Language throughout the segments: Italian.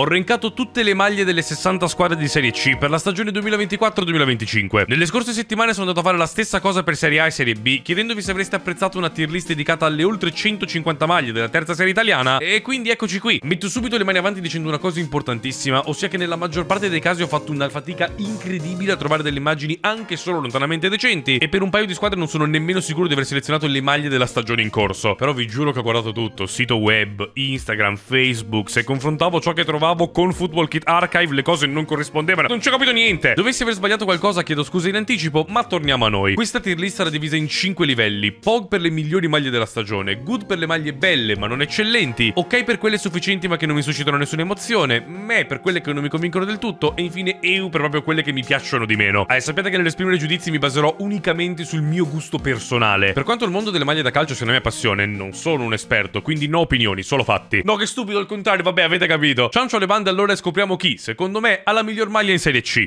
Ho rankato tutte le maglie delle 60 squadre di Serie C per la stagione 2024-2025. Nelle scorse settimane sono andato a fare la stessa cosa per Serie A e Serie B, chiedendovi se avreste apprezzato una tier list dedicata alle oltre 150 maglie della terza serie italiana, e quindi eccoci qui. Metto subito le mani avanti dicendo una cosa importantissima, ossia che nella maggior parte dei casi ho fatto una fatica incredibile a trovare delle immagini anche solo lontanamente decenti, e per un paio di squadre non sono nemmeno sicuro di aver selezionato le maglie della stagione in corso. Però vi giuro che ho guardato tutto, sito web, Instagram, Facebook, se confrontavo ciò che trovavo provavo con Football Kit Archive, le cose non corrispondevano. Non ci ho capito niente. Dovessi aver sbagliato qualcosa, chiedo scusa in anticipo, ma torniamo a noi. Questa tier list era divisa in 5 livelli. Pog per le migliori maglie della stagione, Good per le maglie belle ma non eccellenti, Ok per quelle sufficienti ma che non mi suscitano nessuna emozione, Me per quelle che non mi convincono del tutto e infine EU per proprio quelle che mi piacciono di meno. Eh, sapete che nell'esprimere giudizi mi baserò unicamente sul mio gusto personale. Per quanto il mondo delle maglie da calcio sia una mia passione, non sono un esperto, quindi no opinioni, solo fatti. No che stupido al contrario, vabbè avete capito. Ciao le bande allora e scopriamo chi, secondo me, ha la miglior maglia in Serie C.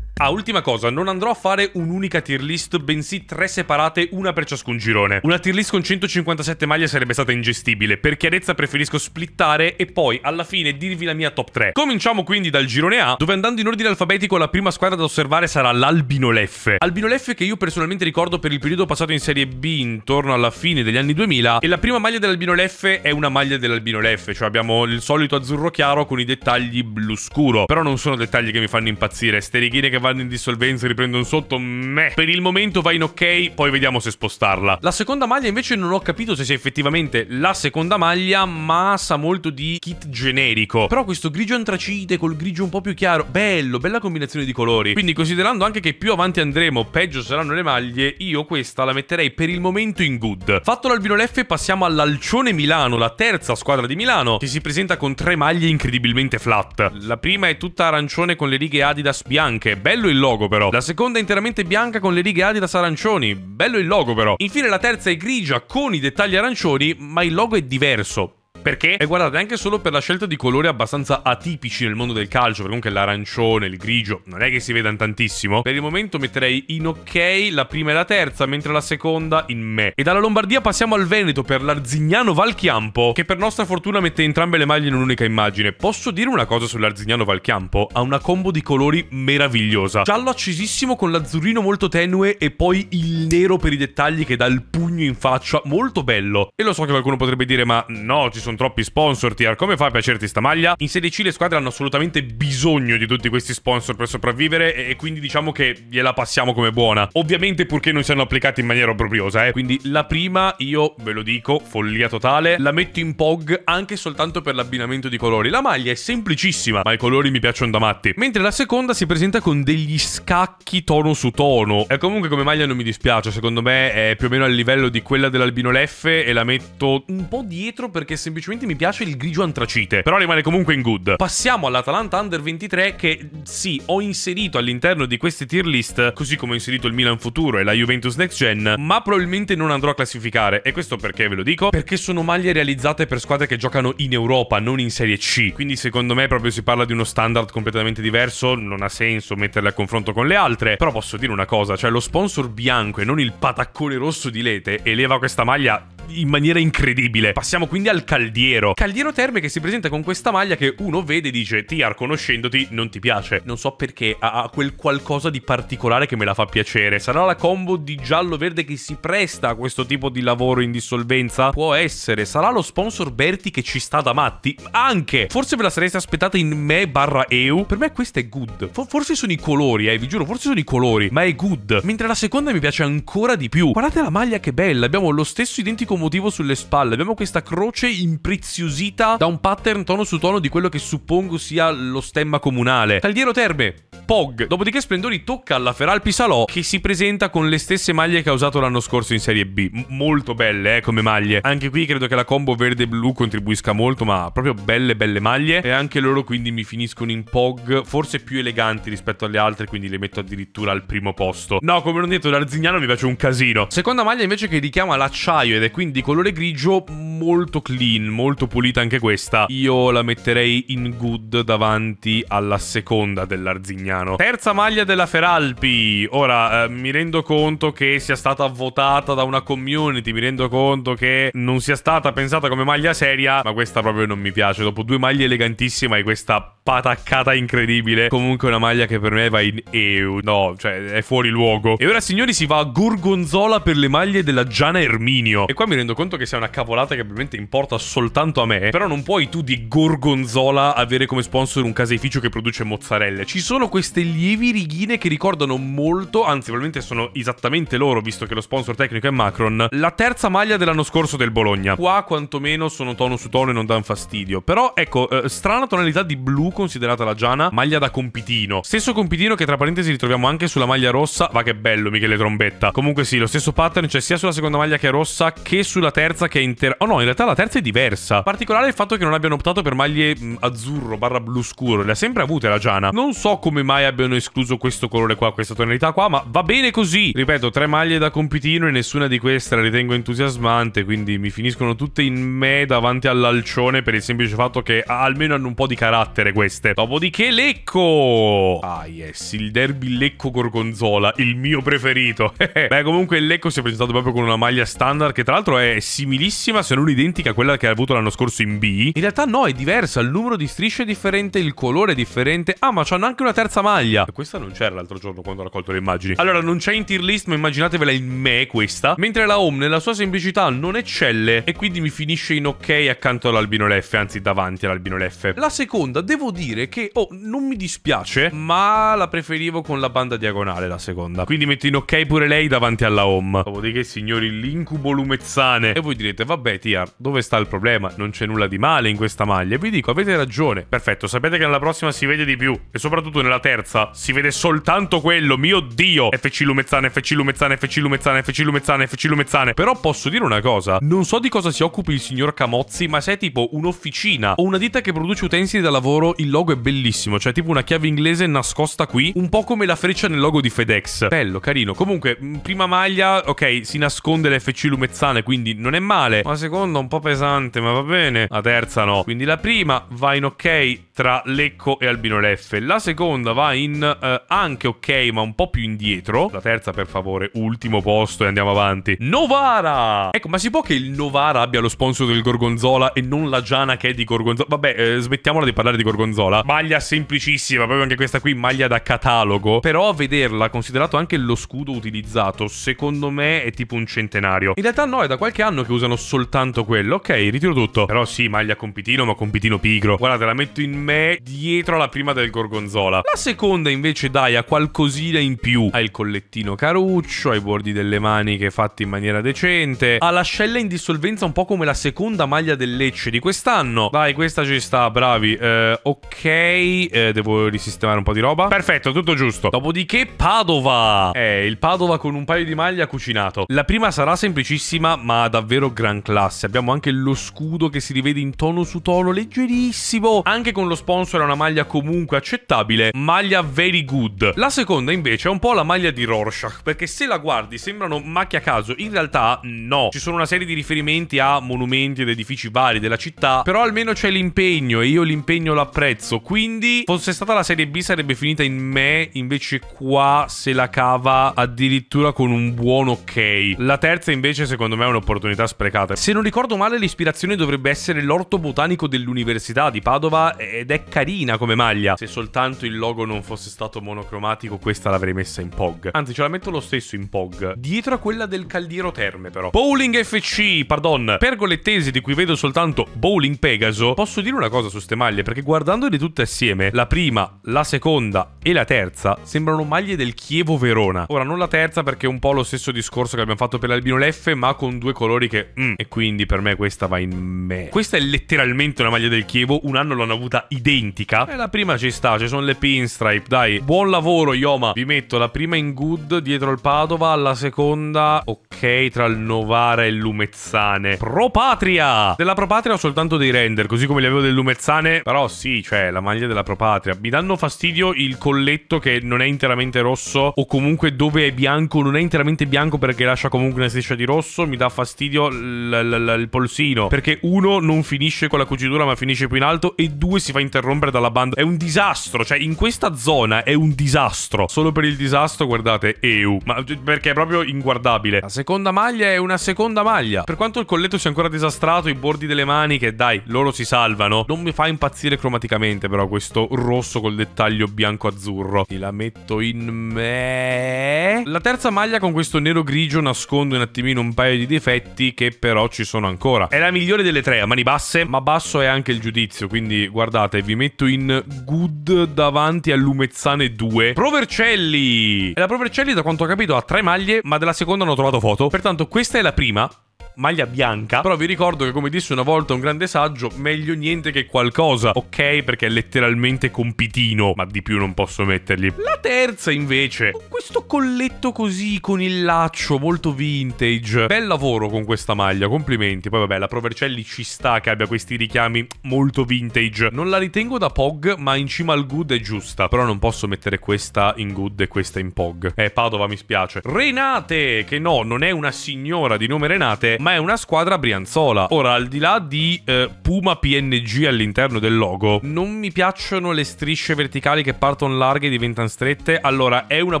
Ah, ultima cosa, non andrò a fare un'unica tier list, bensì tre separate, una per ciascun girone. Una tier list con 157 maglie sarebbe stata ingestibile, per chiarezza preferisco splittare e poi alla fine dirvi la mia top 3. Cominciamo quindi dal girone A, dove andando in ordine alfabetico la prima squadra da osservare sarà l'Albino Leffe. Albino Leffe che io personalmente ricordo per il periodo passato in Serie B intorno alla fine degli anni 2000 e la prima maglia dell'Albino Leffe è una maglia dell'Albino Leffe, cioè abbiamo il solito azzurro chiaro con i dettagli blu scuro, però non sono dettagli che mi fanno impazzire, ste righine che vanno vanno in dissolvenza, riprendono sotto, meh. Per il momento va in ok, poi vediamo se spostarla. La seconda maglia invece non ho capito se sia effettivamente la seconda maglia, ma sa molto di kit generico. Però questo grigio antracite col grigio un po' più chiaro, bello, bella combinazione di colori. Quindi considerando anche che più avanti andremo, peggio saranno le maglie, io questa la metterei per il momento in good. Fatto l'Albino Leffe passiamo all'Alcione Milano, la terza squadra di Milano, che si presenta con tre maglie incredibilmente flat. La prima è tutta arancione con le righe Adidas bianche, bello Bello il logo però. La seconda è interamente bianca con le righe Adidas arancioni. Bello il logo però. Infine la terza è grigia con i dettagli arancioni, ma il logo è diverso perché? E guardate, anche solo per la scelta di colori abbastanza atipici nel mondo del calcio, perché comunque l'arancione, il grigio, non è che si vedano tantissimo. Per il momento metterei in ok la prima e la terza, mentre la seconda in me. E dalla Lombardia passiamo al Veneto per l'Arzignano Valchiampo, che per nostra fortuna mette entrambe le maglie in un'unica immagine. Posso dire una cosa sull'Arzignano Valchiampo? Ha una combo di colori meravigliosa. Giallo accesissimo con l'azzurrino molto tenue e poi il nero per i dettagli che dà il pugno in faccia, molto bello. E lo so che qualcuno potrebbe dire, ma no, ci sono sono troppi sponsor, Tier. Come fai a piacerti sta maglia? In Serie C le squadre hanno assolutamente bisogno di tutti questi sponsor per sopravvivere e, e quindi diciamo che gliela passiamo come buona. Ovviamente purché non siano applicati in maniera obbrobriosa, eh. Quindi la prima, io ve lo dico, follia totale, la metto in POG anche soltanto per l'abbinamento di colori. La maglia è semplicissima, ma i colori mi piacciono da matti. Mentre la seconda si presenta con degli scacchi tono su tono. E comunque come maglia non mi dispiace, secondo me è più o meno al livello di quella dell'Albino Leffe e la metto un po' dietro perché semplicemente semplicemente mi piace il grigio antracite, però rimane comunque in good. Passiamo all'Atalanta Under 23 che sì, ho inserito all'interno di queste tier list, così come ho inserito il Milan Futuro e la Juventus Next Gen, ma probabilmente non andrò a classificare. E questo perché ve lo dico? Perché sono maglie realizzate per squadre che giocano in Europa, non in Serie C. Quindi secondo me proprio si parla di uno standard completamente diverso, non ha senso metterle a confronto con le altre. Però posso dire una cosa, cioè lo sponsor bianco e non il pataccone rosso di Lete eleva questa maglia in maniera incredibile. Passiamo quindi al caldiero. Caldiero Terme che si presenta con questa maglia che uno vede e dice Tiar, conoscendoti, non ti piace. Non so perché, ha quel qualcosa di particolare che me la fa piacere. Sarà la combo di giallo-verde che si presta a questo tipo di lavoro in dissolvenza? Può essere. Sarà lo sponsor Berti che ci sta da matti? Anche! Forse ve la sareste aspettata in me barra EU? Per me questa è good. forse sono i colori, eh, vi giuro, forse sono i colori, ma è good. Mentre la seconda mi piace ancora di più. Guardate la maglia che bella, abbiamo lo stesso identico motivo sulle spalle. Abbiamo questa croce impreziosita da un pattern tono su tono di quello che suppongo sia lo stemma comunale. Caldiero Terme, Pog. Dopodiché Splendori tocca alla Feral Pisalò che si presenta con le stesse maglie che ha usato l'anno scorso in Serie B. M molto belle, eh, come maglie. Anche qui credo che la combo verde-blu contribuisca molto, ma proprio belle, belle maglie. E anche loro quindi mi finiscono in Pog, forse più eleganti rispetto alle altre, quindi le metto addirittura al primo posto. No, come non detto, l'Arzignano mi piace un casino. Seconda maglia invece che richiama l'acciaio ed è quindi quindi colore grigio molto clean, molto pulita anche questa. Io la metterei in good davanti alla seconda dell'Arzignano. Terza maglia della Feralpi. Ora, eh, mi rendo conto che sia stata votata da una community, mi rendo conto che non sia stata pensata come maglia seria, ma questa proprio non mi piace. Dopo due maglie elegantissime e questa pataccata incredibile. Comunque una maglia che per me va in EU, no, cioè è fuori luogo. E ora signori si va a Gorgonzola per le maglie della Giana Erminio. E qua mi rendo conto che sia una cavolata che probabilmente importa soltanto a me, però non puoi tu di Gorgonzola avere come sponsor un caseificio che produce mozzarella. Ci sono queste lievi righine che ricordano molto, anzi probabilmente sono esattamente loro, visto che lo sponsor tecnico è Macron, la terza maglia dell'anno scorso del Bologna. Qua quantomeno sono tono su tono e non danno fastidio. Però ecco, eh, strana tonalità di blu considerata la Giana maglia da compitino. Stesso compitino che tra parentesi ritroviamo anche sulla maglia rossa. Va che bello, Michele Trombetta. Comunque sì, lo stesso pattern c'è cioè sia sulla seconda maglia che è rossa che sulla terza che è intera. Oh no, in realtà la terza è diversa. Particolare il fatto che non abbiano optato per maglie mh, mm, azzurro barra blu scuro. Le ha sempre avute la Giana. Non so come mai abbiano escluso questo colore qua, questa tonalità qua, ma va bene così. Ripeto, tre maglie da compitino e nessuna di queste la ritengo entusiasmante, quindi mi finiscono tutte in me davanti all'alcione per il semplice fatto che almeno hanno un po' di carattere queste. Dopodiché Lecco. Ah, yes, il derby Lecco Gorgonzola, il mio preferito. Beh, comunque il Lecco si è presentato proprio con una maglia standard che tra l'altro è similissima, se non identica a quella che ha avuto l'anno scorso in B. In realtà no, è diversa, il numero di strisce è differente, il colore è differente. Ah, ma c'hanno anche una terza maglia. Questa non c'era l'altro giorno quando ho raccolto le immagini. Allora, non c'è in tier list, ma immaginatevela in me questa. Mentre la Home nella sua semplicità non eccelle e quindi mi finisce in ok accanto all'albino F, anzi davanti all'albino F. La seconda, devo devo dire che, oh, non mi dispiace, ma la preferivo con la banda diagonale, la seconda. Quindi metto in ok pure lei davanti alla home. Dopodiché, signori, l'incubo lumezzane. E voi direte, vabbè, Tia, dove sta il problema? Non c'è nulla di male in questa maglia. E vi dico, avete ragione. Perfetto, sapete che nella prossima si vede di più. E soprattutto nella terza si vede soltanto quello, mio Dio. FC lumezzane, FC lumezzane, FC lumezzane, FC lumezzane, FC lumezzane. Però posso dire una cosa. Non so di cosa si occupi il signor Camozzi, ma se è tipo un'officina o una ditta che produce utensili da lavoro il logo è bellissimo, cioè tipo una chiave inglese nascosta qui, un po' come la freccia nel logo di FedEx. Bello, carino. Comunque, prima maglia, ok, si nasconde l'FC Lumezzane, quindi non è male. La seconda un po' pesante, ma va bene. La terza no. Quindi la prima va in ok, tra Lecco e Albino Leffe. La seconda va in eh, anche ok, ma un po' più indietro. La terza, per favore, ultimo posto e andiamo avanti. Novara! Ecco, ma si può che il Novara abbia lo sponsor del Gorgonzola e non la Giana che è di Gorgonzola? Vabbè, eh, smettiamola di parlare di Gorgonzola. Maglia semplicissima, proprio anche questa qui, maglia da catalogo. Però a vederla, considerato anche lo scudo utilizzato, secondo me è tipo un centenario. In realtà no, è da qualche anno che usano soltanto quello. Ok, ritiro tutto. Però sì, maglia compitino, ma compitino pigro. Guardate, la metto in mezzo me dietro alla prima del Gorgonzola. La seconda invece dai a qualcosina in più. Ha il collettino caruccio, ha i bordi delle maniche fatti in maniera decente, ha l'ascella in dissolvenza un po' come la seconda maglia del Lecce di quest'anno. Dai, questa ci sta, bravi. Eh, ok, eh, devo risistemare un po' di roba. Perfetto, tutto giusto. Dopodiché Padova. Eh, il Padova con un paio di maglie ha cucinato. La prima sarà semplicissima, ma davvero gran classe. Abbiamo anche lo scudo che si rivede in tono su tono, leggerissimo. Anche con lo sponsor è una maglia comunque accettabile, maglia very good. La seconda invece è un po' la maglia di Rorschach, perché se la guardi sembrano macchie a caso, in realtà no. Ci sono una serie di riferimenti a monumenti ed edifici vari della città, però almeno c'è l'impegno e io l'impegno l'apprezzo, quindi fosse stata la serie B sarebbe finita in me, invece qua se la cava addirittura con un buon ok. La terza invece secondo me è un'opportunità sprecata. Se non ricordo male l'ispirazione dovrebbe essere l'orto botanico dell'università di Padova e ed è carina come maglia. Se soltanto il logo non fosse stato monocromatico, questa l'avrei messa in POG. Anzi, ce la metto lo stesso in POG. Dietro a quella del Caldiero Terme, però. Bowling FC, pardon. Pergolettesi, di cui vedo soltanto Bowling Pegaso. Posso dire una cosa su ste maglie, perché guardandole tutte assieme, la prima, la seconda e la terza sembrano maglie del Chievo Verona. Ora, non la terza perché è un po' lo stesso discorso che abbiamo fatto per l'Albino Leffe, ma con due colori che... Mm, e quindi per me questa va in me. Questa è letteralmente una maglia del Chievo. Un anno l'hanno avuta identica. E la prima ci sta, ci sono le pinstripe, dai. Buon lavoro, Yoma. Vi metto la prima in good dietro il Padova, la seconda, ok, tra il Novara e il Lumezzane. Pro Patria! Della Pro Patria ho soltanto dei render, così come li avevo del Lumezzane. Però sì, cioè, la maglia della Pro Patria. Mi danno fastidio il colletto che non è interamente rosso o comunque dove è bianco non è interamente bianco perché lascia comunque una striscia di rosso. Mi dà fastidio il polsino perché uno non finisce con la cucitura ma finisce più in alto e due si fa interrompere dalla banda. È un disastro, cioè in questa zona è un disastro. Solo per il disastro, guardate, EU. Ma cioè, perché è proprio inguardabile. La seconda maglia è una seconda maglia. Per quanto il colletto sia ancora disastrato, i bordi delle maniche, dai, loro si salvano. Non mi fa impazzire cromaticamente però questo rosso col dettaglio bianco-azzurro. Ti la metto in me. La terza maglia con questo nero grigio nasconde un attimino un paio di difetti che però ci sono ancora. È la migliore delle tre a mani basse, ma basso è anche il giudizio, quindi guardate e vi metto in good davanti a Lumezzane 2. Provercelli! E la Provercelli, da quanto ho capito, ha tre maglie, ma della seconda non ho trovato foto. Pertanto questa è la prima maglia bianca. Però vi ricordo che, come disse una volta un grande saggio, meglio niente che qualcosa. Ok, perché è letteralmente compitino, ma di più non posso mettergli. La terza, invece, con questo colletto così, con il laccio, molto vintage. Bel lavoro con questa maglia, complimenti. Poi vabbè, la Provercelli ci sta che abbia questi richiami molto vintage. Non la ritengo da POG, ma in cima al good è giusta. Però non posso mettere questa in good e questa in POG. Eh, Padova, mi spiace. Renate, che no, non è una signora di nome Renate, ma è una squadra brianzola. Ora, al di là di eh, Puma PNG all'interno del logo, non mi piacciono le strisce verticali che partono larghe e diventano strette. Allora, è una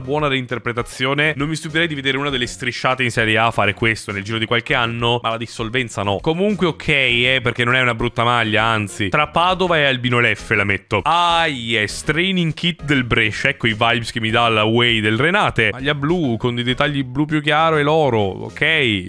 buona reinterpretazione. Non mi stupirei di vedere una delle strisciate in Serie A fare questo nel giro di qualche anno, ma la dissolvenza no. Comunque ok, eh, perché non è una brutta maglia, anzi. Tra Padova e Albino Leffe la metto. Ah yes, training kit del Brescia, ecco i vibes che mi dà la Way del Renate. Maglia blu, con dei dettagli blu più chiaro e l'oro, ok?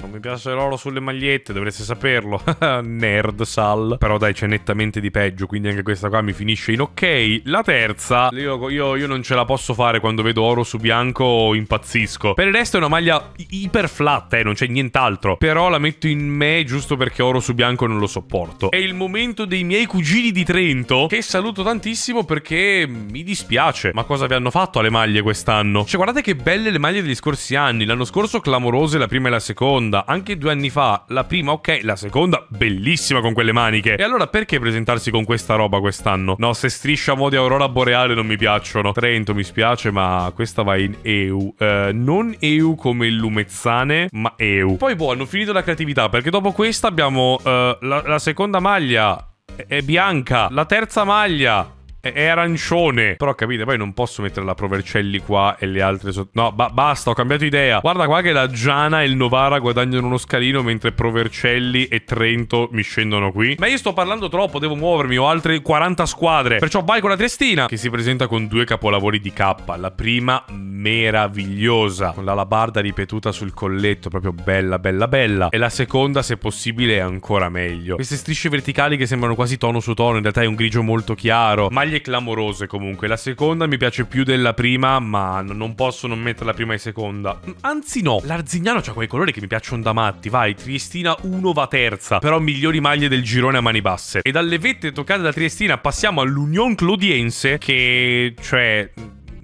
Non mi piace l'oro sulle magliette, dovreste saperlo. Nerd Sal. Però dai, c'è nettamente di peggio, quindi anche questa qua mi finisce in ok. La terza, io, io, io non ce la posso fare quando vedo oro su bianco, impazzisco. Per il resto è una maglia iper flat, eh, non c'è nient'altro. Però la metto in me giusto perché oro su bianco non lo sopporto. È il momento dei miei cugini di Trento, che saluto tantissimo perché mi dispiace. Ma cosa vi hanno fatto alle maglie quest'anno? Cioè, guardate che belle le maglie degli scorsi anni. L'anno scorso clamorose la prima e la seconda. Anche due anni fa la prima ok, la seconda bellissima con quelle maniche. E allora perché presentarsi con questa roba quest'anno? No, se striscia modi aurora boreale non mi piacciono. Trento mi spiace, ma questa va in EU. Uh, eh, non EU come il lumezzane, ma EU. Poi boh, hanno finito la creatività perché dopo questa abbiamo uh, la, la seconda maglia è bianca, la terza maglia è, arancione. Però capite, poi non posso mettere la Provercelli qua e le altre sotto... No, ba basta, ho cambiato idea. Guarda qua che la Giana e il Novara guadagnano uno scalino mentre Provercelli e Trento mi scendono qui. Ma io sto parlando troppo, devo muovermi, ho altre 40 squadre. Perciò vai con la Triestina, che si presenta con due capolavori di K. La prima meravigliosa, con l'alabarda ripetuta sul colletto, proprio bella, bella, bella. E la seconda, se possibile, è ancora meglio. Queste strisce verticali che sembrano quasi tono su tono, in realtà è un grigio molto chiaro. Ma battaglie clamorose comunque. La seconda mi piace più della prima, ma non posso non mettere la prima e seconda. Anzi no, l'Arzignano c'ha quei colori che mi piacciono da matti. Vai, Triestina 1 va terza, però migliori maglie del girone a mani basse. E dalle vette toccate da Triestina passiamo all'Union Clodiense, che cioè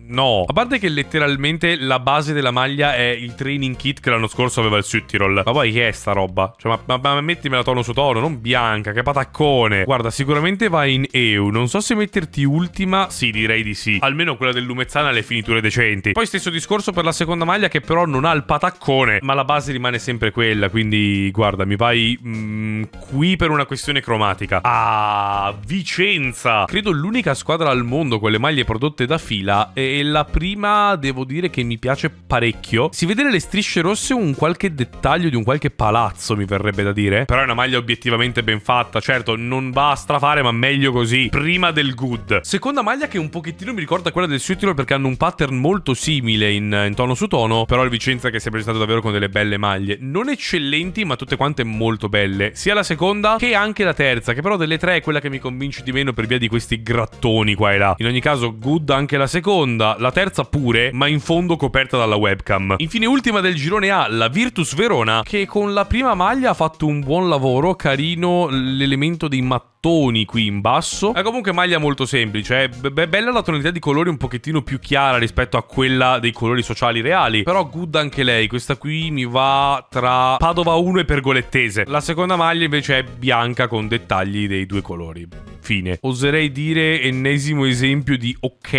No, a parte che letteralmente la base della maglia è il training kit che l'anno scorso aveva il Suttirol. Ma poi che è sta roba? Cioè, ma, ma, ma mettimela tono su tono, non bianca, che pataccone. Guarda, sicuramente va in EU. Non so se metterti ultima, sì, direi di sì. Almeno quella del Lumezzana ha le finiture decenti. Poi stesso discorso per la seconda maglia che però non ha il pataccone, ma la base rimane sempre quella. Quindi, guarda, mi vai mm, qui per una questione cromatica. Ah, Vicenza! Credo l'unica squadra al mondo con le maglie prodotte da fila è la prima devo dire che mi piace parecchio. Si vede nelle strisce rosse un qualche dettaglio di un qualche palazzo, mi verrebbe da dire. Però è una maglia obiettivamente ben fatta, certo, non va a strafare, ma meglio così. Prima del good. Seconda maglia che un pochettino mi ricorda quella del suit Suitilo perché hanno un pattern molto simile in, in tono su tono, però il Vicenza che si è presentato davvero con delle belle maglie. Non eccellenti, ma tutte quante molto belle. Sia la seconda che anche la terza, che però delle tre è quella che mi convince di meno per via di questi grattoni qua e là. In ogni caso, good anche la seconda seconda, la terza pure, ma in fondo coperta dalla webcam. Infine ultima del girone A, la Virtus Verona, che con la prima maglia ha fatto un buon lavoro, carino l'elemento dei mattoni qui in basso. È comunque maglia molto semplice, è eh. be bella la tonalità di colori un pochettino più chiara rispetto a quella dei colori sociali reali, però good anche lei, questa qui mi va tra Padova 1 e Pergolettese. La seconda maglia invece è bianca con dettagli dei due colori. Fine. Oserei dire ennesimo esempio di ok,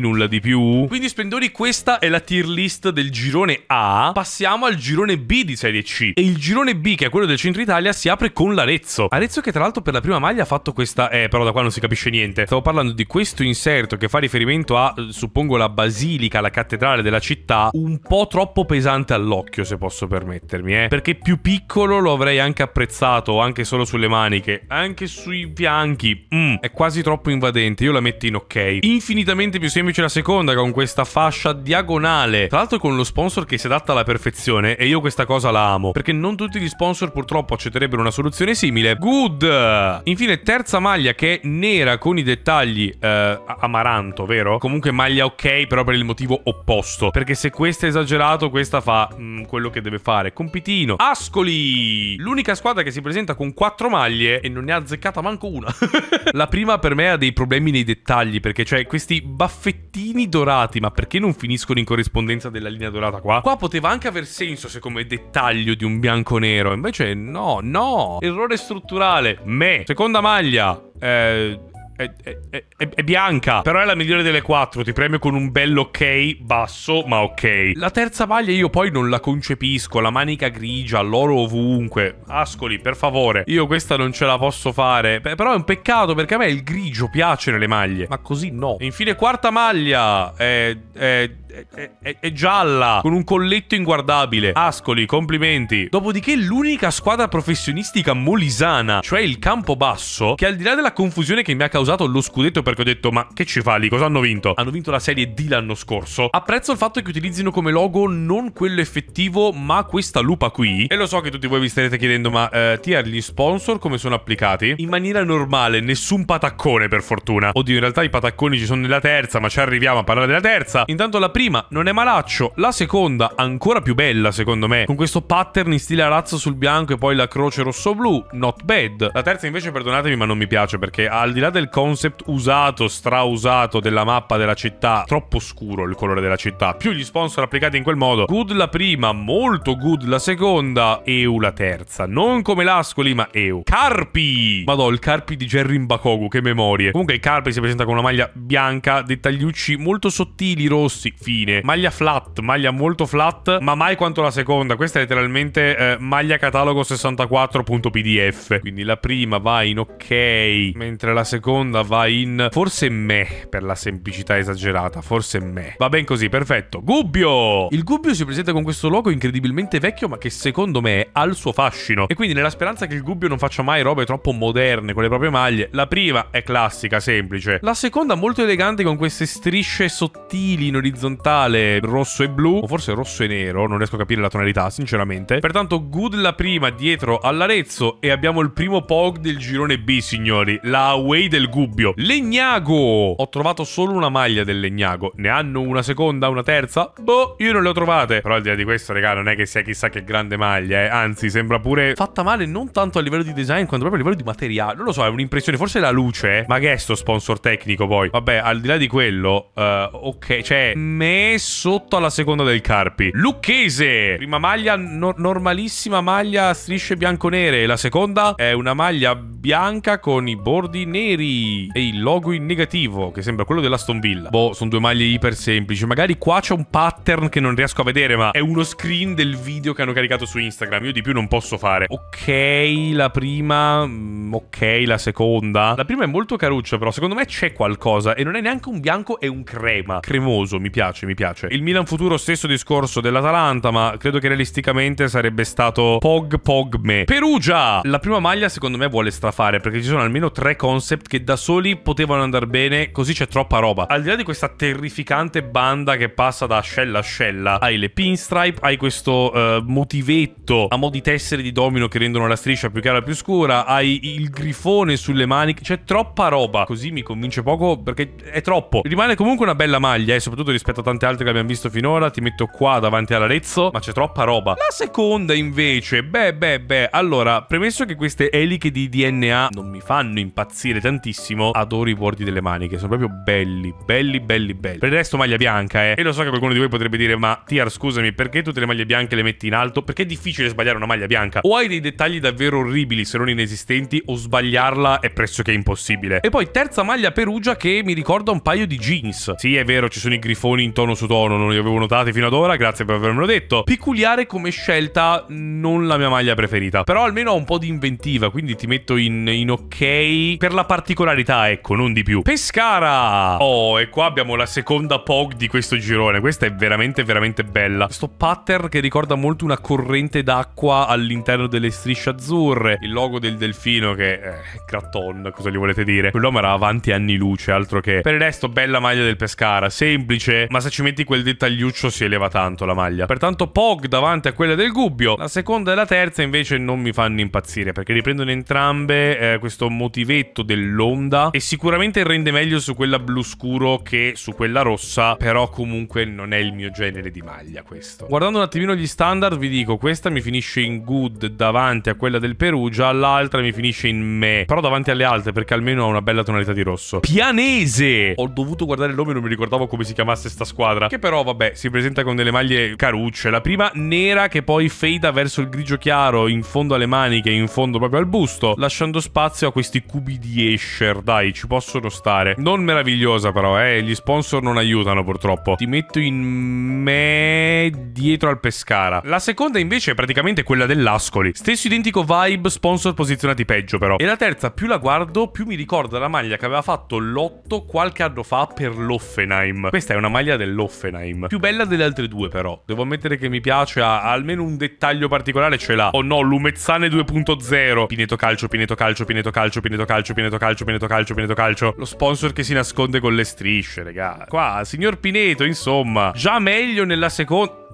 nulla di di più. Quindi Splendori questa è la tier list del girone A. Passiamo al girone B di Serie C. E il girone B, che è quello del centro Italia, si apre con l'Arezzo. Arezzo che tra l'altro per la prima maglia ha fatto questa... Eh, però da qua non si capisce niente. Stavo parlando di questo inserto che fa riferimento a, eh, suppongo, la basilica, la cattedrale della città. Un po' troppo pesante all'occhio, se posso permettermi, eh. Perché più piccolo lo avrei anche apprezzato, anche solo sulle maniche, anche sui fianchi. Mm, è quasi troppo invadente, io la metto in ok. Infinitamente più semplice la seconda seconda con questa fascia diagonale, tra l'altro con lo sponsor che si adatta alla perfezione e io questa cosa la amo, perché non tutti gli sponsor purtroppo accetterebbero una soluzione simile. Good! Infine terza maglia che è nera con i dettagli eh, amaranto, vero? Comunque maglia ok però per il motivo opposto, perché se questa è esagerato questa fa mh, mm, quello che deve fare. Compitino. Ascoli! L'unica squadra che si presenta con quattro maglie e non ne ha azzeccata manco una. La prima per me ha dei problemi nei dettagli, perché cioè questi baffettini puntini dorati, ma perché non finiscono in corrispondenza della linea dorata qua? Qua poteva anche aver senso se come dettaglio di un bianco-nero, invece no, no, errore strutturale, me, seconda maglia, eh, è, è, è, è, bianca. Però è la migliore delle quattro. Ti premio con un bel ok basso, ma ok. La terza maglia io poi non la concepisco. La manica grigia, l'oro ovunque. Ascoli, per favore. Io questa non ce la posso fare. Beh, però è un peccato perché a me il grigio piace nelle maglie. Ma così no. E infine quarta maglia. Eh... è è, è, è, gialla, con un colletto inguardabile. Ascoli, complimenti. Dopodiché l'unica squadra professionistica molisana, cioè il campo basso, che al di là della confusione che mi ha causato lo scudetto perché ho detto ma che ci fa lì, cosa hanno vinto? Hanno vinto la serie D l'anno scorso. Apprezzo il fatto che utilizzino come logo non quello effettivo ma questa lupa qui. E lo so che tutti voi vi starete chiedendo ma eh, Tier, gli sponsor come sono applicati? In maniera normale, nessun pataccone per fortuna. Oddio, in realtà i patacconi ci sono nella terza ma ci arriviamo a parlare della terza. Intanto la prima prima non è malaccio, la seconda ancora più bella secondo me, con questo pattern in stile arazzo sul bianco e poi la croce rosso-blu, not bad. La terza invece perdonatemi ma non mi piace perché al di là del concept usato, strausato della mappa della città, troppo scuro il colore della città, più gli sponsor applicati in quel modo, good la prima, molto good la seconda, EU la terza, non come l'Ascoli ma EU. Carpi! Madò, il Carpi di Jerry Mbakogu, che memorie. Comunque il Carpi si presenta con una maglia bianca, dettagliucci molto sottili, rossi, fine. Maglia flat, maglia molto flat, ma mai quanto la seconda. Questa è letteralmente eh, maglia catalogo 64.pdf. Quindi la prima va in ok, mentre la seconda va in forse me, per la semplicità esagerata, forse me. Va ben così, perfetto. Gubbio! Il Gubbio si presenta con questo logo incredibilmente vecchio, ma che secondo me ha il suo fascino. E quindi nella speranza che il Gubbio non faccia mai robe troppo moderne con le proprie maglie, la prima è classica, semplice. La seconda molto elegante con queste strisce sottili in orizzontale frontale rosso e blu, o forse rosso e nero, non riesco a capire la tonalità, sinceramente. Pertanto Good la prima dietro all'Arezzo e abbiamo il primo Pog del girone B, signori, la away del Gubbio. Legnago! Ho trovato solo una maglia del Legnago, ne hanno una seconda, una terza? Boh, io non le ho trovate. Però al di là di questo, regà, non è che sia chissà che grande maglia, eh. anzi, sembra pure fatta male non tanto a livello di design quanto proprio a livello di materiale. Non lo so, è un'impressione, forse la luce, eh? ma che è sto sponsor tecnico poi? Vabbè, al di là di quello, uh, ok, cioè... Me ne sotto alla seconda del Carpi. Lucchese, prima maglia no normalissima, maglia a strisce bianco-nere. La seconda è una maglia bianca con i bordi neri e il logo in negativo, che sembra quello della Villa. Boh, sono due maglie iper semplici. Magari qua c'è un pattern che non riesco a vedere, ma è uno screen del video che hanno caricato su Instagram. Io di più non posso fare. Ok, la prima... Mm, ok, la seconda. La prima è molto caruccia, però secondo me c'è qualcosa e non è neanche un bianco, è un crema. Cremoso, mi piace piace, mi piace. Il Milan futuro stesso discorso dell'Atalanta, ma credo che realisticamente sarebbe stato Pog Pogme. Perugia! La prima maglia secondo me vuole strafare, perché ci sono almeno tre concept che da soli potevano andare bene, così c'è troppa roba. Al di là di questa terrificante banda che passa da ascella a ascella, hai le pinstripe, hai questo uh, motivetto a mo' di tessere di domino che rendono la striscia più chiara e più scura, hai il grifone sulle maniche, c'è troppa roba. Così mi convince poco perché è troppo. Rimane comunque una bella maglia, e eh, soprattutto rispetto a tante altre che abbiamo visto finora. Ti metto qua davanti all'Arezzo, ma c'è troppa roba. La seconda invece, beh, beh, beh. Allora, premesso che queste eliche di DNA non mi fanno impazzire tantissimo, adoro i bordi delle maniche. Sono proprio belli, belli, belli, belli. Per il resto maglia bianca, eh. E lo so che qualcuno di voi potrebbe dire, ma Tiar, scusami, perché tutte le maglie bianche le metti in alto? Perché è difficile sbagliare una maglia bianca. O hai dei dettagli davvero orribili, se non inesistenti, o sbagliarla è pressoché impossibile. E poi terza maglia Perugia che mi ricorda un paio di jeans. Sì, è vero, ci sono i grifoni in tono su tono, non li avevo notati fino ad ora, grazie per avermelo detto. Peculiare come scelta, non la mia maglia preferita, però almeno ho un po' di inventiva, quindi ti metto in, in ok per la particolarità, ecco, non di più. Pescara! Oh, e qua abbiamo la seconda POG di questo girone, questa è veramente, veramente bella. Questo pattern che ricorda molto una corrente d'acqua all'interno delle strisce azzurre, il logo del delfino che... Eh, Cratton, cosa gli volete dire? Quell'uomo era avanti anni luce, altro che... Per il resto, bella maglia del Pescara, semplice, ma se se ci metti quel dettagliuccio si eleva tanto la maglia. Pertanto Pog davanti a quella del Gubbio. La seconda e la terza invece non mi fanno impazzire perché riprendono entrambe eh, questo motivetto dell'onda e sicuramente rende meglio su quella blu scuro che su quella rossa, però comunque non è il mio genere di maglia questo. Guardando un attimino gli standard vi dico, questa mi finisce in good davanti a quella del Perugia, l'altra mi finisce in me, però davanti alle altre perché almeno ha una bella tonalità di rosso. Pianese! Ho dovuto guardare il nome, e non mi ricordavo come si chiamasse sta squadra. Che però, vabbè, si presenta con delle maglie carucce. La prima nera che poi feda verso il grigio chiaro in fondo alle maniche, in fondo proprio al busto, lasciando spazio a questi cubi di Escher. Dai, ci possono stare. Non meravigliosa però, eh. Gli sponsor non aiutano purtroppo. Ti metto in me dietro al Pescara. La seconda invece è praticamente quella dell'Ascoli. Stesso identico vibe, sponsor posizionati peggio però. E la terza, più la guardo, più mi ricorda la maglia che aveva fatto Lotto qualche anno fa per l'Offenheim. Questa è una maglia dell'Offenheim. Più bella delle altre due però. Devo ammettere che mi piace, ha, almeno un dettaglio particolare, ce l'ha. Oh no, Lumezzane 2.0. Pineto calcio, Pineto calcio, Pineto calcio, Pineto calcio, Pineto calcio, Pineto calcio, Pineto calcio. Lo sponsor che si nasconde con le strisce, raga. Qua, signor Pineto, insomma, già meglio nella seconda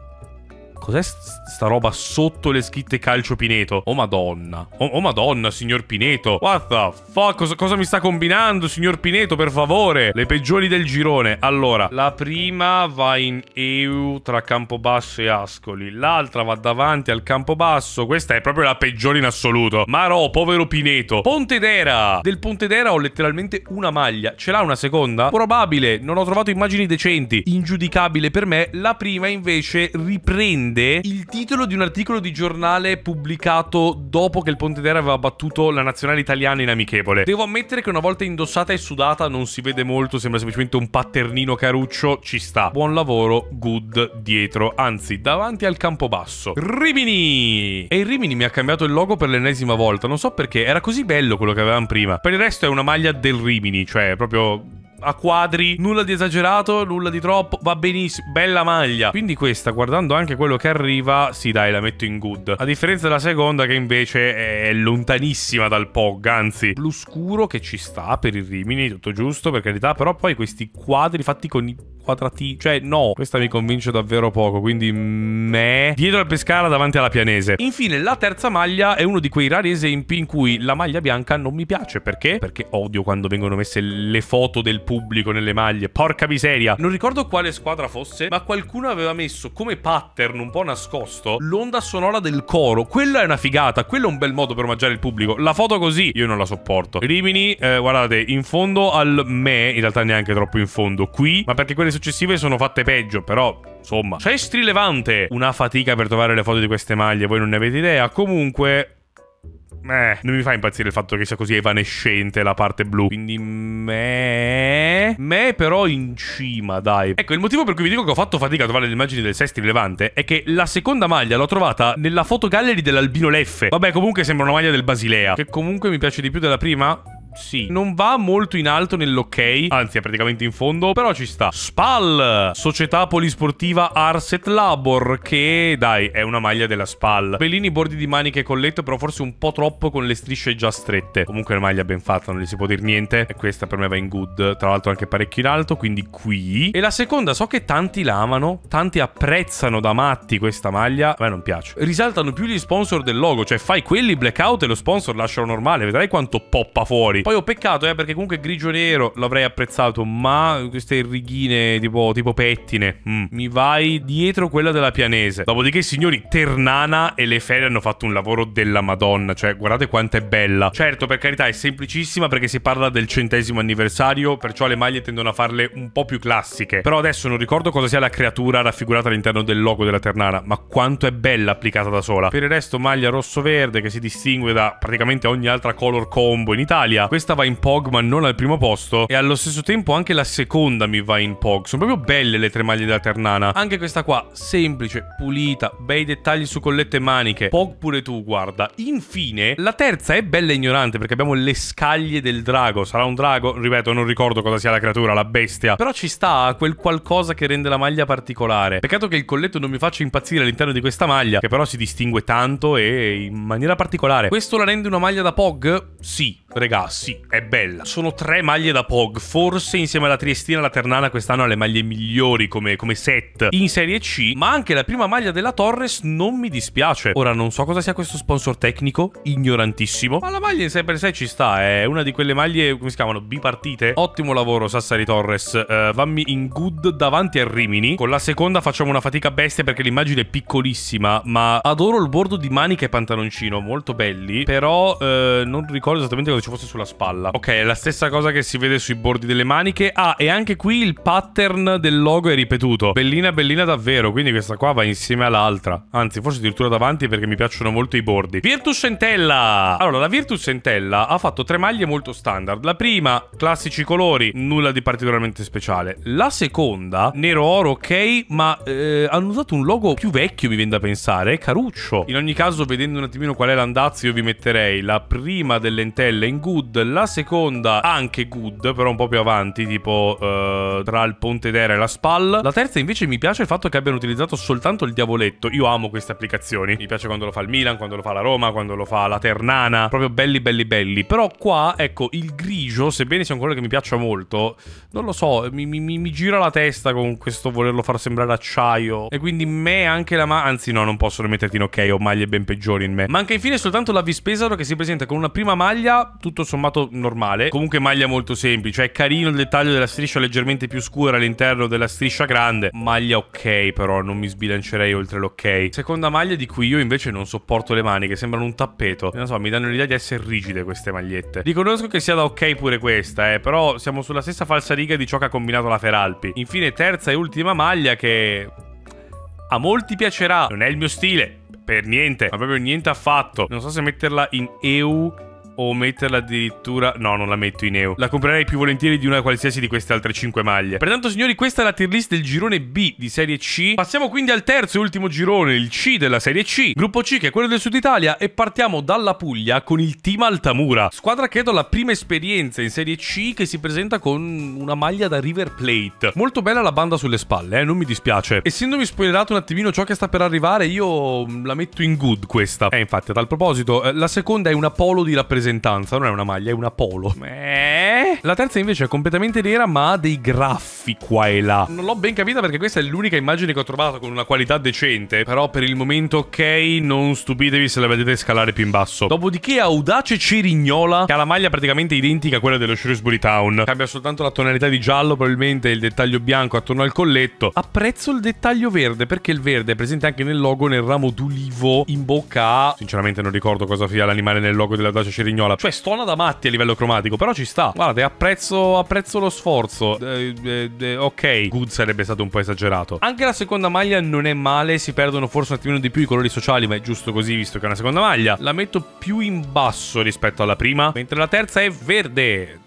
cos'è sta roba sotto le scritte calcio Pineto? Oh madonna. Oh, oh madonna, signor Pineto. What the fuck? Cosa, cosa, mi sta combinando, signor Pineto, per favore? Le peggiori del girone. Allora, la prima va in EU tra Campobasso e Ascoli. L'altra va davanti al Campobasso. Questa è proprio la peggiore in assoluto. Marò, povero Pineto. Pontedera. Del Pontedera ho letteralmente una maglia. Ce l'ha una seconda? Probabile. Non ho trovato immagini decenti. Ingiudicabile per me. La prima invece riprende prende il titolo di un articolo di giornale pubblicato dopo che il Pontedera aveva battuto la nazionale italiana in amichevole. Devo ammettere che una volta indossata e sudata non si vede molto, sembra semplicemente un patternino caruccio, ci sta. Buon lavoro, good dietro, anzi davanti al campo basso. Rimini! E il Rimini mi ha cambiato il logo per l'ennesima volta, non so perché, era così bello quello che avevamo prima. Per il resto è una maglia del Rimini, cioè proprio a quadri, nulla di esagerato, nulla di troppo, va benissimo, bella maglia. Quindi questa, guardando anche quello che arriva, sì dai, la metto in good. A differenza della seconda che invece è lontanissima dal POG, anzi, blu scuro che ci sta per i rimini, tutto giusto, per carità, però poi questi quadri fatti con i quadrati, cioè no, questa mi convince davvero poco, quindi me dietro al Pescara davanti alla Pianese. Infine, la terza maglia è uno di quei rari esempi in cui la maglia bianca non mi piace, perché? Perché odio quando vengono messe le foto del pubblico pubblico nelle maglie. Porca miseria. Non ricordo quale squadra fosse, ma qualcuno aveva messo come pattern un po' nascosto l'onda sonora del coro. Quella è una figata, quello è un bel modo per omaggiare il pubblico. La foto così io non la sopporto. Rimini, eh, guardate, in fondo al me, in realtà neanche troppo in fondo, qui, ma perché quelle successive sono fatte peggio, però Insomma, c'è Levante. Una fatica per trovare le foto di queste maglie, voi non ne avete idea. Comunque, eh, non mi fa impazzire il fatto che sia così evanescente la parte blu. Quindi me... Me però in cima, dai. Ecco, il motivo per cui vi dico che ho fatto fatica a trovare le immagini del Sesti rilevante è che la seconda maglia l'ho trovata nella fotogallery dell'Albino Leffe. Vabbè, comunque sembra una maglia del Basilea, che comunque mi piace di più della prima sì. Non va molto in alto nell'ok, anzi è praticamente in fondo, però ci sta. SPAL, società polisportiva Arset Labor, che dai, è una maglia della SPAL. Bellini bordi di maniche e colletto, però forse un po' troppo con le strisce già strette. Comunque è una maglia ben fatta, non gli si può dire niente. E questa per me va in good, tra l'altro anche parecchio in alto, quindi qui. E la seconda, so che tanti l'amano, tanti apprezzano da matti questa maglia, a me non piace. Risaltano più gli sponsor del logo, cioè fai quelli blackout e lo sponsor lascialo normale, vedrai quanto poppa fuori. Poi ho peccato, eh, perché comunque grigio nero l'avrei apprezzato, ma queste righine tipo, tipo pettine. Mm. Mi vai dietro quella della pianese. Dopodiché, signori, Ternana e le fere hanno fatto un lavoro della madonna. Cioè, guardate quanto è bella. Certo, per carità, è semplicissima perché si parla del centesimo anniversario, perciò le maglie tendono a farle un po' più classiche. Però adesso non ricordo cosa sia la creatura raffigurata all'interno del logo della Ternana, ma quanto è bella applicata da sola. Per il resto maglia rosso-verde che si distingue da praticamente ogni altra color combo in Italia. Questa va in Pog ma non al primo posto e allo stesso tempo anche la seconda mi va in Pog. Sono proprio belle le tre maglie della Ternana. Anche questa qua, semplice, pulita, bei dettagli su collette e maniche. Pog pure tu, guarda. Infine, la terza è bella e ignorante perché abbiamo le scaglie del drago. Sarà un drago? Ripeto, non ricordo cosa sia la creatura, la bestia. Però ci sta quel qualcosa che rende la maglia particolare. Peccato che il colletto non mi faccia impazzire all'interno di questa maglia, che però si distingue tanto e in maniera particolare. Questo la rende una maglia da Pog? Sì, ragazzi sì, è bella. Sono tre maglie da Pog, forse insieme alla Triestina e alla Ternana quest'anno ha le maglie migliori come, come, set in Serie C, ma anche la prima maglia della Torres non mi dispiace. Ora non so cosa sia questo sponsor tecnico, ignorantissimo, ma la maglia in sé per sé ci sta, è una di quelle maglie, come si chiamano, bipartite. Ottimo lavoro Sassari Torres, uh, eh, vammi in good davanti a Rimini. Con la seconda facciamo una fatica bestia perché l'immagine è piccolissima, ma adoro il bordo di manica e pantaloncino, molto belli, però uh, non ricordo esattamente cosa ci fosse sulla spalla. Ok, è la stessa cosa che si vede sui bordi delle maniche. Ah, e anche qui il pattern del logo è ripetuto. Bellina, bellina davvero, quindi questa qua va insieme all'altra. Anzi, forse addirittura davanti perché mi piacciono molto i bordi. Virtus Centella! Allora, la Virtus Centella ha fatto tre maglie molto standard. La prima, classici colori, nulla di particolarmente speciale. La seconda, nero oro, ok, ma eh, hanno usato un logo più vecchio, mi viene da pensare, caruccio. In ogni caso, vedendo un attimino qual è l'andazzo, io vi metterei la prima delle entelle in good good, la seconda anche good, però un po' più avanti, tipo uh, tra il ponte d'era e la spal. La terza invece mi piace il fatto che abbiano utilizzato soltanto il diavoletto. Io amo queste applicazioni. Mi piace quando lo fa il Milan, quando lo fa la Roma, quando lo fa la Ternana. Proprio belli, belli, belli. Però qua, ecco, il grigio, sebbene sia un colore che mi piaccia molto, non lo so, mi, mi, mi gira la testa con questo volerlo far sembrare acciaio. E quindi me anche la ma... Anzi no, non posso metterti in ok, ho maglie ben peggiori in me. Manca infine soltanto la Vispesaro che si presenta con una prima maglia, tutto sommato sommato normale. Comunque maglia molto semplice. È carino il dettaglio della striscia leggermente più scura all'interno della striscia grande. Maglia ok, però non mi sbilancerei oltre l'ok. Seconda maglia di cui io invece non sopporto le mani, che sembrano un tappeto. Non so, mi danno l'idea di essere rigide queste magliette. Riconosco che sia da ok pure questa, eh, però siamo sulla stessa falsa riga di ciò che ha combinato la Feralpi. Infine terza e ultima maglia che... A molti piacerà, non è il mio stile, per niente, ma proprio niente affatto. Non so se metterla in EU o metterla addirittura... No, non la metto in EU. La comprerei più volentieri di una qualsiasi di queste altre 5 maglie. Pertanto, signori, questa è la tier list del girone B di Serie C. Passiamo quindi al terzo e ultimo girone, il C della Serie C. Gruppo C, che è quello del Sud Italia, e partiamo dalla Puglia con il team Altamura. Squadra che ha la prima esperienza in Serie C che si presenta con una maglia da River Plate. Molto bella la banda sulle spalle, eh, non mi dispiace. Essendomi spoilerato un attimino ciò che sta per arrivare, io mm, la metto in good questa. Eh, infatti, a tal proposito, eh, la seconda è una Apollo di rappresentazione rappresentanza, non è una maglia, è una polo. Eh? La terza invece è completamente nera ma ha dei graffi qua e là. Non l'ho ben capita perché questa è l'unica immagine che ho trovato con una qualità decente, però per il momento ok, non stupitevi se la vedete scalare più in basso. Dopodiché Audace cerignola, che ha la maglia praticamente identica a quella dello Shrewsbury Town. Cambia soltanto la tonalità di giallo, probabilmente il dettaglio bianco attorno al colletto. Apprezzo il dettaglio verde perché il verde è presente anche nel logo nel ramo d'ulivo in bocca a... Sinceramente non ricordo cosa sia l'animale nel logo dell'Audace cerignola. Vignola. Cioè, stona da matti a livello cromatico, però ci sta. Guardate, apprezzo, apprezzo lo sforzo. Eh, eh, eh, ok, Good sarebbe stato un po' esagerato. Anche la seconda maglia non è male, si perdono forse un attimino di più i colori sociali, ma è giusto così visto che è una seconda maglia. La metto più in basso rispetto alla prima, mentre la terza è verde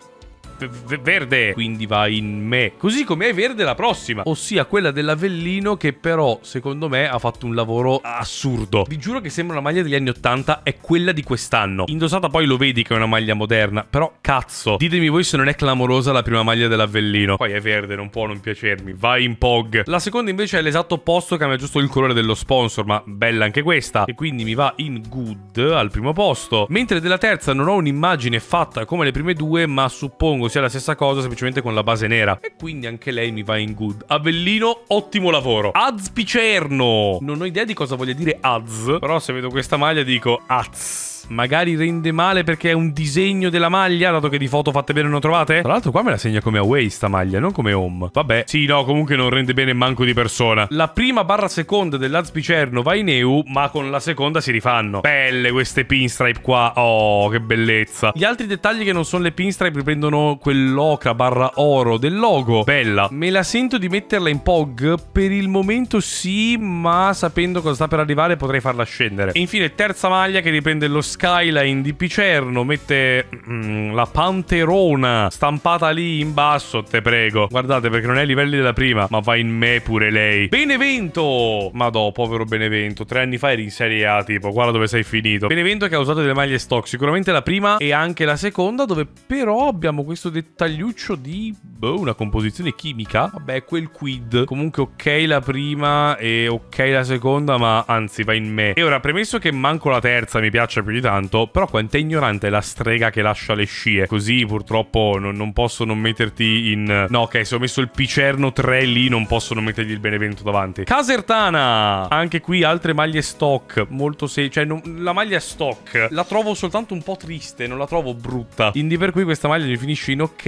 verde, quindi va in me. Così come è verde la prossima, ossia quella dell'Avellino che però secondo me ha fatto un lavoro assurdo. Vi giuro che sembra una maglia degli anni 80, è quella di quest'anno. Indossata poi lo vedi che è una maglia moderna, però cazzo, ditemi voi se non è clamorosa la prima maglia dell'Avellino. Poi è verde, non può non piacermi, vai in POG. La seconda invece è l'esatto opposto, cambia giusto il colore dello sponsor, ma bella anche questa. E quindi mi va in good al primo posto. Mentre della terza non ho un'immagine fatta come le prime due, ma suppongo suppongo sia la stessa cosa, semplicemente con la base nera. E quindi anche lei mi va in good. Avellino, ottimo lavoro. Az Picerno. Non ho idea di cosa voglia dire Az, però se vedo questa maglia dico Az magari rende male perché è un disegno della maglia, dato che di foto fatte bene non trovate. Tra l'altro qua me la segna come away sta maglia, non come home. Vabbè, sì, no, comunque non rende bene manco di persona. La prima barra seconda dell'Azpicerno va in EU, ma con la seconda si rifanno. Belle queste pinstripe qua, oh, che bellezza. Gli altri dettagli che non sono le pinstripe riprendono quell'ocra barra oro del logo. Bella. Me la sento di metterla in POG? Per il momento sì, ma sapendo cosa sta per arrivare potrei farla scendere. E infine terza maglia che riprende lo schermo Skyline di Picerno, mette mm, la panterona stampata lì in basso, te prego. Guardate perché non è ai livelli della prima, ma va in me pure lei. Benevento! Ma dopo, povero Benevento, tre anni fa eri in Serie A tipo, guarda dove sei finito. Benevento che ha usato delle maglie stock, sicuramente la prima e anche la seconda, dove però abbiamo questo dettagliuccio di boh, una composizione chimica. Vabbè, quel quid. Comunque ok la prima e ok la seconda, ma anzi va in me. E ora, premesso che manco la terza mi piaccia più di tanto, però quanto è ignorante la strega che lascia le scie. Così purtroppo non, non posso non metterti in... No, ok, se ho messo il Picerno 3 lì non posso non mettergli il Benevento davanti. Casertana! Anche qui altre maglie stock, molto se... Cioè, non... la maglia stock la trovo soltanto un po' triste, non la trovo brutta. Quindi per cui questa maglia gli finisce in ok.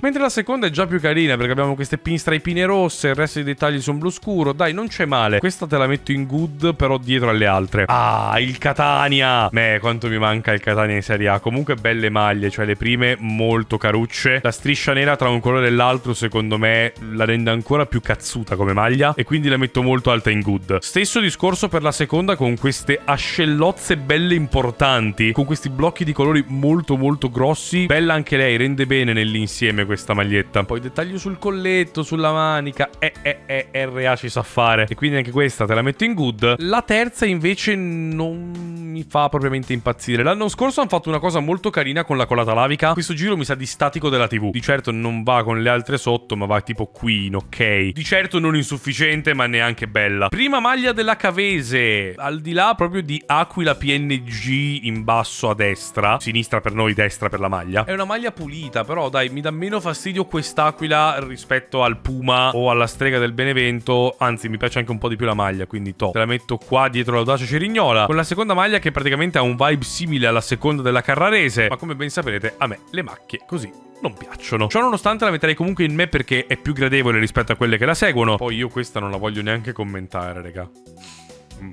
Mentre la seconda è già più carina perché abbiamo queste pinstripine rosse, il resto dei dettagli sono blu scuro. Dai, non c'è male. Questa te la metto in good, però dietro alle altre. Ah, il Catania! Meh, quanto quanto mi manca il Catania in Serie A. Comunque belle maglie, cioè le prime molto carucce. La striscia nera tra un colore e l'altro secondo me la rende ancora più cazzuta come maglia e quindi la metto molto alta in good. Stesso discorso per la seconda con queste ascellozze belle importanti, con questi blocchi di colori molto molto grossi. Bella anche lei, rende bene nell'insieme questa maglietta. Poi dettaglio sul colletto, sulla manica, eh eh eh, RA ci sa fare. E quindi anche questa te la metto in good. La terza invece non mi fa propriamente impazzire. L'anno scorso hanno fatto una cosa molto carina con la colata lavica. Questo giro mi sa di statico della TV. Di certo non va con le altre sotto, ma va tipo qui in ok. Di certo non insufficiente, ma neanche bella. Prima maglia della Cavese, al di là proprio di Aquila PNG in basso a destra. Sinistra per noi, destra per la maglia. È una maglia pulita, però dai, mi dà meno fastidio quest'Aquila rispetto al Puma o alla Strega del Benevento. Anzi, mi piace anche un po' di più la maglia, quindi top. Te la metto qua dietro l'audace cerignola. Con la seconda maglia che praticamente ha un vario vibe simile alla seconda della Carrarese, ma come ben saprete a me le macchie così non piacciono. Ciò nonostante la metterei comunque in me perché è più gradevole rispetto a quelle che la seguono. Poi io questa non la voglio neanche commentare, raga.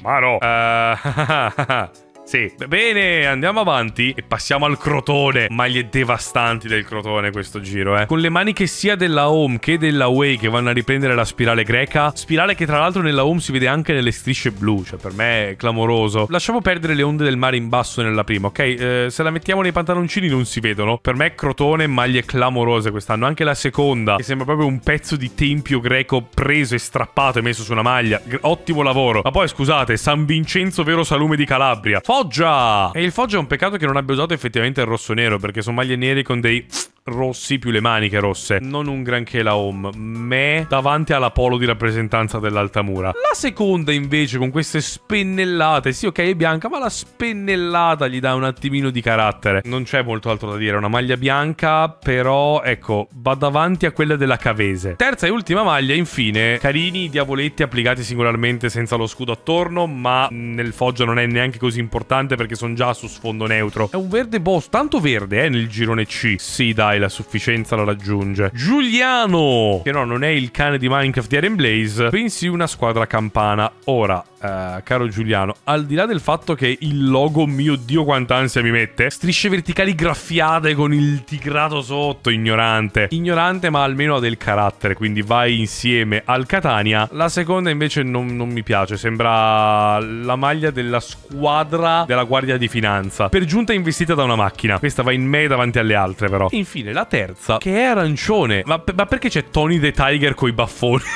Maro. Uh, Sì, bene, andiamo avanti e passiamo al Crotone. Maglie devastanti del Crotone questo giro, eh. Con le maniche sia della Home che della Way che vanno a riprendere la spirale greca. Spirale che tra l'altro nella Home si vede anche nelle strisce blu, cioè per me è clamoroso. Lasciamo perdere le onde del mare in basso nella prima, ok? Eh, se la mettiamo nei pantaloncini non si vedono. Per me Crotone, maglie clamorose quest'anno. Anche la seconda, che sembra proprio un pezzo di tempio greco preso e strappato e messo su una maglia. Ottimo lavoro. Ma poi scusate, San Vincenzo vero salume di Calabria. Fa Foggia! E il Foggia è un peccato che non abbia usato effettivamente il rosso nero, perché sono maglie nere con dei rossi più le maniche rosse. Non un granché la home, me davanti alla polo di rappresentanza dell'Altamura. La seconda invece con queste spennellate, sì ok è bianca, ma la spennellata gli dà un attimino di carattere. Non c'è molto altro da dire, è una maglia bianca, però ecco, va davanti a quella della Cavese. Terza e ultima maglia, infine, carini diavoletti applicati singolarmente senza lo scudo attorno, ma nel foggio non è neanche così importante perché sono già su sfondo neutro. È un verde boss, tanto verde, eh, nel girone C. Sì, dai ormai la sufficienza la raggiunge. Giuliano, che no, non è il cane di Minecraft di Iron Blaze, bensì una squadra campana. Ora, eh, caro Giuliano, al di là del fatto che il logo, mio Dio quanta ansia mi mette, strisce verticali graffiate con il tigrato sotto, ignorante. Ignorante ma almeno ha del carattere, quindi vai insieme al Catania. La seconda invece non, non mi piace, sembra la maglia della squadra della Guardia di Finanza. Per giunta investita da una macchina. Questa va in me davanti alle altre però. Infine la terza, che è arancione. Ma, ma perché c'è Tony the Tiger coi baffoni?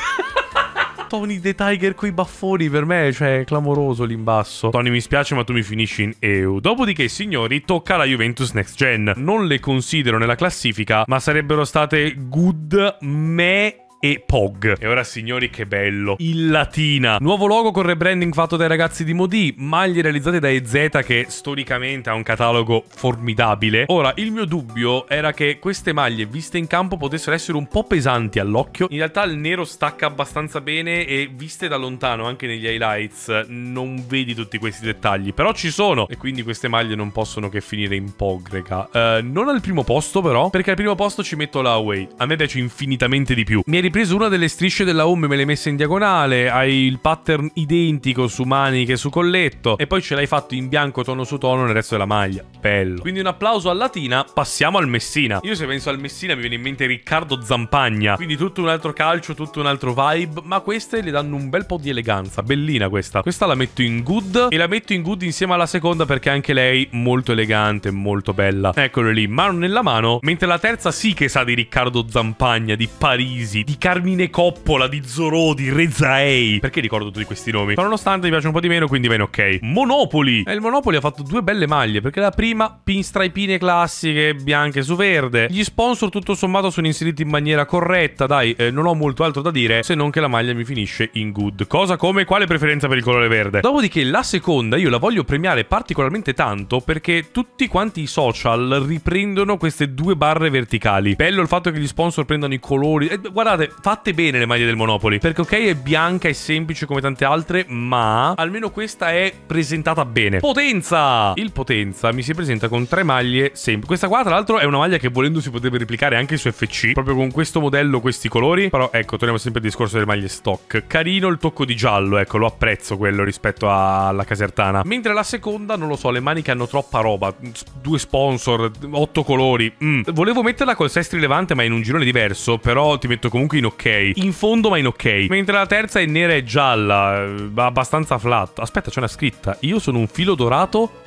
Tony the Tiger coi baffoni per me, cioè, clamoroso lì in basso. Tony, mi spiace, ma tu mi finisci in EU. Dopodiché, signori, tocca alla Juventus Next Gen. Non le considero nella classifica, ma sarebbero state good me e POG. E ora signori che bello. Il Latina. Nuovo logo con rebranding fatto dai ragazzi di Modi, maglie realizzate da EZ che storicamente ha un catalogo formidabile. Ora, il mio dubbio era che queste maglie viste in campo potessero essere un po' pesanti all'occhio. In realtà il nero stacca abbastanza bene e viste da lontano anche negli highlights non vedi tutti questi dettagli, però ci sono e quindi queste maglie non possono che finire in POG, raga. Uh, eh, non al primo posto però, perché al primo posto ci metto la Huawei. A me piace infinitamente di più. Mi è ripreso una delle strisce della home, me le messe in diagonale, hai il pattern identico su maniche, su colletto e poi ce l'hai fatto in bianco tono su tono nel resto della maglia. Bello. Quindi un applauso alla Latina, passiamo al Messina. Io se penso al Messina mi viene in mente Riccardo Zampagna, quindi tutto un altro calcio, tutto un altro vibe, ma queste le danno un bel po' di eleganza, bellina questa. Questa la metto in good e la metto in good insieme alla seconda perché anche lei molto elegante, molto bella. Eccolo lì, mano nella mano, mentre la terza sì che sa di Riccardo Zampagna, di Parisi, di Carmine Coppola, di Zorò, di Rezaei. Perché ricordo tutti questi nomi? Però nonostante mi piace un po' di meno, quindi va in ok. Monopoli. E il Monopoli ha fatto due belle maglie, perché la prima pinstraipine classiche, bianche su verde. Gli sponsor tutto sommato sono inseriti in maniera corretta, dai, eh, non ho molto altro da dire, se non che la maglia mi finisce in good. Cosa come quale preferenza per il colore verde? Dopodiché la seconda io la voglio premiare particolarmente tanto perché tutti quanti i social riprendono queste due barre verticali. Bello il fatto che gli sponsor prendano i colori. Eh, guardate, fatte bene le maglie del Monopoli, perché ok è bianca e semplice come tante altre, ma almeno questa è presentata bene. Potenza! Il Potenza mi si presenta con tre maglie semplici. Questa qua tra l'altro è una maglia che volendo si potrebbe replicare anche su FC, proprio con questo modello, questi colori, però ecco, torniamo sempre al discorso delle maglie stock. Carino il tocco di giallo, ecco, lo apprezzo quello rispetto alla casertana. Mentre la seconda, non lo so, le maniche hanno troppa roba, due sponsor, otto colori. Mm. Volevo metterla col Sestri Levante, ma in un girone diverso, però ti metto comunque in ok. In fondo ma in ok. Mentre la terza è nera e gialla, eh, abbastanza flat. Aspetta, c'è una scritta. Io sono un filo dorato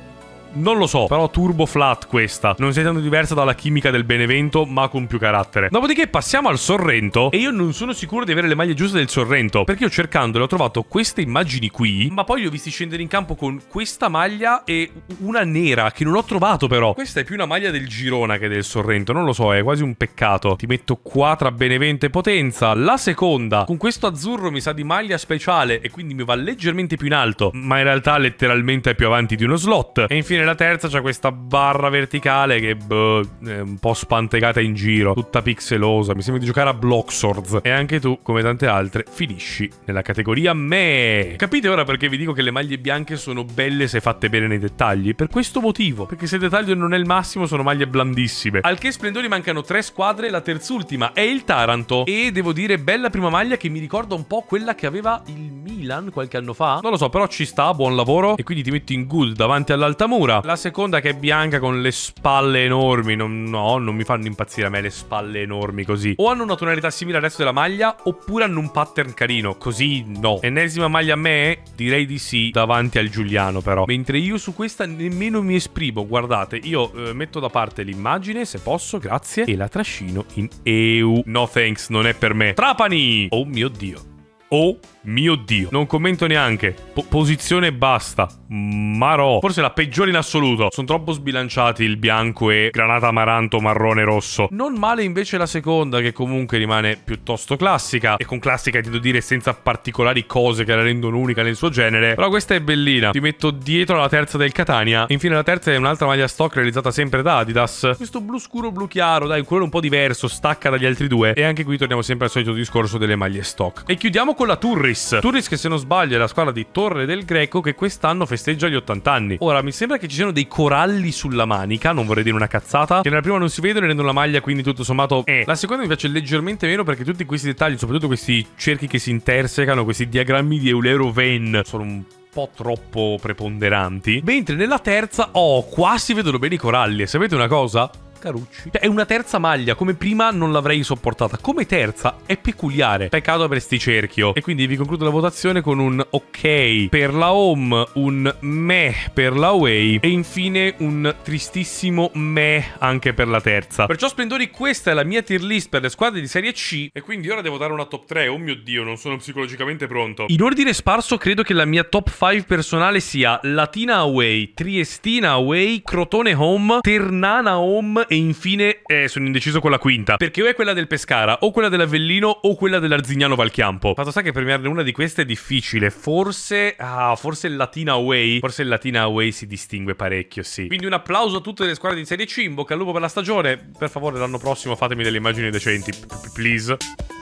non lo so, però turbo flat questa. Non sei tanto diversa dalla chimica del Benevento, ma con più carattere. Dopodiché passiamo al Sorrento e io non sono sicuro di avere le maglie giuste del Sorrento, perché io cercandole ho trovato queste immagini qui, ma poi li ho visti scendere in campo con questa maglia e una nera che non ho trovato però. Questa è più una maglia del Girona che del Sorrento, non lo so, è quasi un peccato. Ti metto qua tra Benevento e Potenza. La seconda, con questo azzurro mi sa di maglia speciale e quindi mi va leggermente più in alto, ma in realtà letteralmente è più avanti di uno slot. E infine nella terza c'è questa barra verticale che boh, è un po' spantecata in giro, tutta pixelosa. Mi sembra di giocare a Bloxords. E anche tu, come tante altre, finisci nella categoria me. Capite ora perché vi dico che le maglie bianche sono belle se fatte bene nei dettagli? Per questo motivo, perché se il dettaglio non è il massimo sono maglie blandissime. Al che splendori mancano tre squadre, la terzultima è il Taranto. E devo dire, bella prima maglia che mi ricorda un po' quella che aveva il Milan qualche anno fa. Non lo so, però ci sta, buon lavoro. E quindi ti metto in good davanti all'Altamura dura. La seconda che è bianca con le spalle enormi. Non, no, non mi fanno impazzire a me le spalle enormi così. O hanno una tonalità simile al resto della maglia, oppure hanno un pattern carino. Così no. Ennesima maglia a me? Direi di sì, davanti al Giuliano però. Mentre io su questa nemmeno mi esprimo. Guardate, io eh, metto da parte l'immagine, se posso, grazie. E la trascino in EU. No thanks, non è per me. Trapani! Oh mio Dio. Oh mio dio. Non commento neanche. Po- posizione basta. Marò. Forse la peggiore in assoluto. Sono troppo sbilanciati il bianco e granata amaranto, marrone, rosso. Non male invece la seconda, che comunque rimane piuttosto classica. E con classica ti devo dire senza particolari cose che la rendono unica nel suo genere. Però questa è bellina. Ti metto dietro la terza del Catania. Infine la terza è un'altra maglia stock realizzata sempre da Adidas. Questo blu scuro, blu chiaro, dai, un colore un po' diverso, stacca dagli altri due. E anche qui torniamo sempre al solito discorso delle maglie stock. E chiudiamo con con la Turris. Turris che se non sbaglio è la squadra di Torre del Greco che quest'anno festeggia gli 80 anni. Ora mi sembra che ci siano dei coralli sulla manica, non vorrei dire una cazzata, che nella prima non si vedono e rendono la maglia quindi tutto sommato eh. La seconda mi piace leggermente meno perché tutti questi dettagli, soprattutto questi cerchi che si intersecano, questi diagrammi di eulero Ven, sono un po' troppo preponderanti. Mentre nella terza, oh, qua si vedono bene i coralli. E sapete una cosa? Scarucci. Cioè, è una terza maglia, come prima non l'avrei sopportata. Come terza è peculiare. Peccato per sti cerchio. E quindi vi concludo la votazione con un ok per la home, un meh per la away e infine un tristissimo meh anche per la terza. Perciò splendori questa è la mia tier list per le squadre di Serie C e quindi ora devo dare una top 3. Oh mio Dio, non sono psicologicamente pronto. In ordine sparso credo che la mia top 5 personale sia Latina Away, Triestina Away, Crotone Home, Ternana Home e infine eh, sono indeciso con la quinta, perché o è quella del Pescara, o quella dell'Avellino, o quella dell'Arzignano Valchiampo. Fatto sta che premiarne una di queste è difficile, forse, ah, forse il Latina Away, forse il Latina Away si distingue parecchio, sì. Quindi un applauso a tutte le squadre di Serie C, in bocca al lupo per la stagione, per favore l'anno prossimo fatemi delle immagini decenti, please.